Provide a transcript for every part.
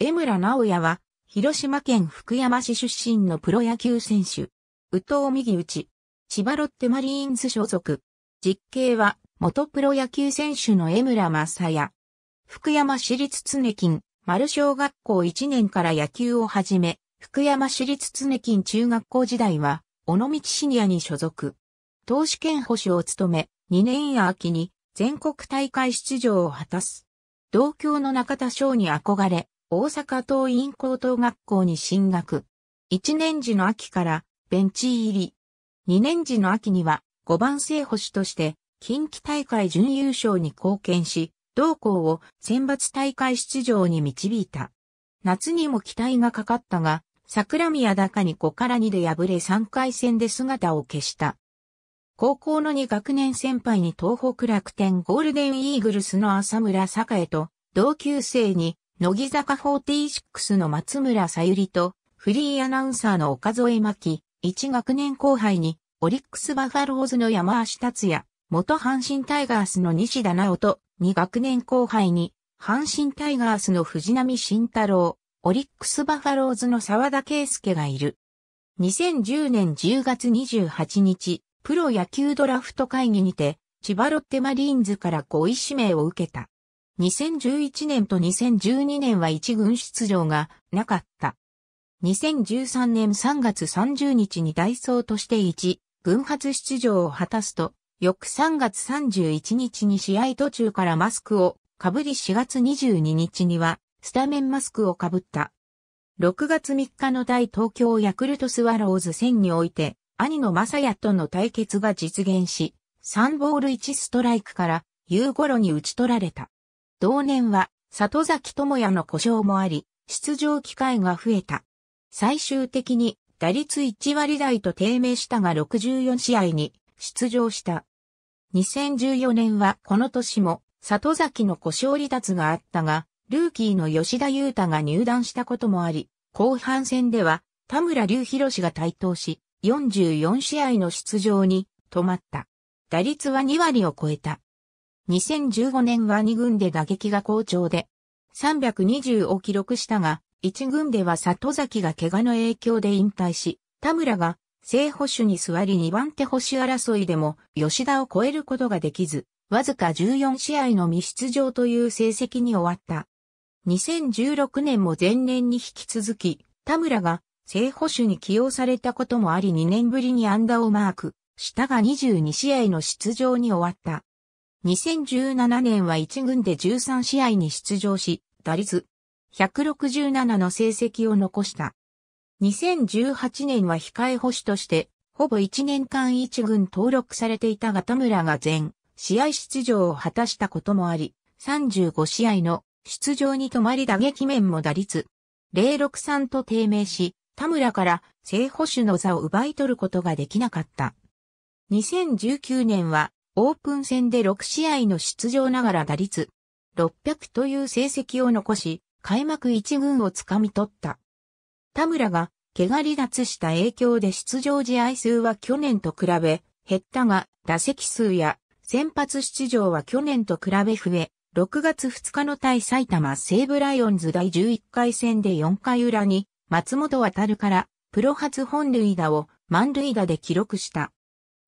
江村直也は、広島県福山市出身のプロ野球選手。宇藤右内。千葉ロッテマリーンズ所属。実刑は、元プロ野球選手の江村正也。福山市立常金、丸小学校1年から野球を始め、福山市立常金中学校時代は、尾道シニアに所属。投手兼保守を務め、2年や秋に全国大会出場を果たす。同郷の中田翔に憧れ、大阪桐蔭高等学校に進学。1年時の秋からベンチ入り。2年時の秋には5番生捕手として近畿大会準優勝に貢献し、同校を選抜大会出場に導いた。夏にも期待がかかったが、桜宮高に5から2で敗れ3回戦で姿を消した。高校の2学年先輩に東北楽天ゴールデンイーグルスの浅村栄と同級生に乃木坂46の松村さゆりと、フリーアナウンサーの岡添真希、1学年後輩に、オリックスバファローズの山足達也、元阪神タイガースの西田直人、2学年後輩に、阪神タイガースの藤波慎太郎、オリックスバファローズの沢田圭介がいる。2010年10月28日、プロ野球ドラフト会議にて、千葉ロッテマリーンズから5位指名を受けた。2011年と2012年は1軍出場がなかった。2013年3月30日にソーとして1、軍発出場を果たすと、翌3月31日に試合途中からマスクをかぶり4月22日にはスタメンマスクをかぶった。6月3日の大東京ヤクルトスワローズ戦において、兄の正也との対決が実現し、3ボール1ストライクから、夕頃に打ち取られた。同年は、里崎智也の故障もあり、出場機会が増えた。最終的に打率1割台と低迷したが64試合に出場した。2014年はこの年も里崎の故障離脱があったが、ルーキーの吉田優太が入団したこともあり、後半戦では田村隆博が対等し、44試合の出場に止まった。打率は2割を超えた。2015年は2軍で打撃が好調で、320を記録したが、1軍では里崎が怪我の影響で引退し、田村が正捕手に座り2番手捕手争いでも吉田を超えることができず、わずか14試合の未出場という成績に終わった。2016年も前年に引き続き、田村が正捕手に起用されたこともあり2年ぶりに安打をマーク、下が22試合の出場に終わった。2017年は1軍で13試合に出場し、打率167の成績を残した。2018年は控え捕手として、ほぼ1年間一軍登録されていたが田村が全試合出場を果たしたこともあり、35試合の出場に止まり打撃面も打率063と低迷し、田村から正捕手の座を奪い取ることができなかった。2019年はオープン戦で6試合の出場ながら打率600という成績を残し、開幕1軍をつかみ取った。田村が怪我離脱した影響で出場試合数は去年と比べ減ったが、打席数や先発出場は去年と比べ増え、6月2日の対埼玉西武ライオンズ第11回戦で4回裏に松本渡からプロ初本塁打を満塁打で記録した。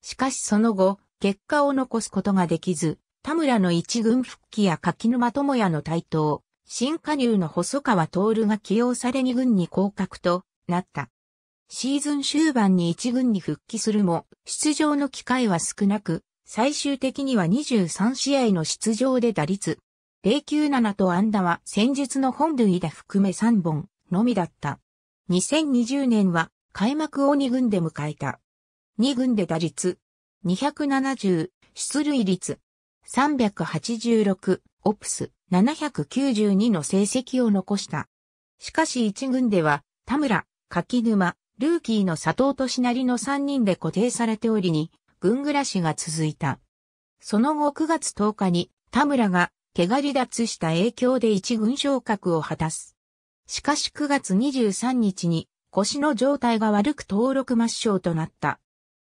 しかしその後、結果を残すことができず、田村の一軍復帰や柿沼智也の台頭、新加入の細川徹が起用され二軍に降格となった。シーズン終盤に一軍に復帰するも、出場の機会は少なく、最終的には23試合の出場で打率。097と安打は戦術の本塁打含め3本のみだった。2020年は開幕を2軍で迎えた。2軍で打率270、出塁率386、オプス792の成績を残した。しかし一軍では、田村、柿沼、ルーキーの佐藤なりの3人で固定されておりに、軍暮らしが続いた。その後9月10日に、田村が、怪我離脱した影響で一軍昇格を果たす。しかし9月23日に、腰の状態が悪く登録抹消となった。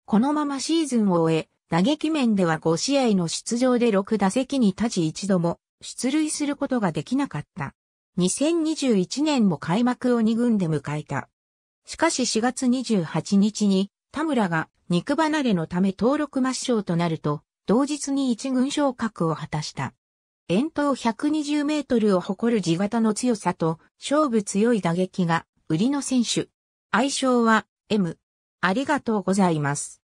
このままシーズンを終え、打撃面では5試合の出場で6打席に立ち一度も出塁することができなかった。2021年も開幕を2軍で迎えた。しかし4月28日に田村が肉離れのため登録抹消となると、同日に一軍昇格を果たした。遠投120メートルを誇る地型の強さと勝負強い打撃が売りの選手。愛称は M ありがとうございます。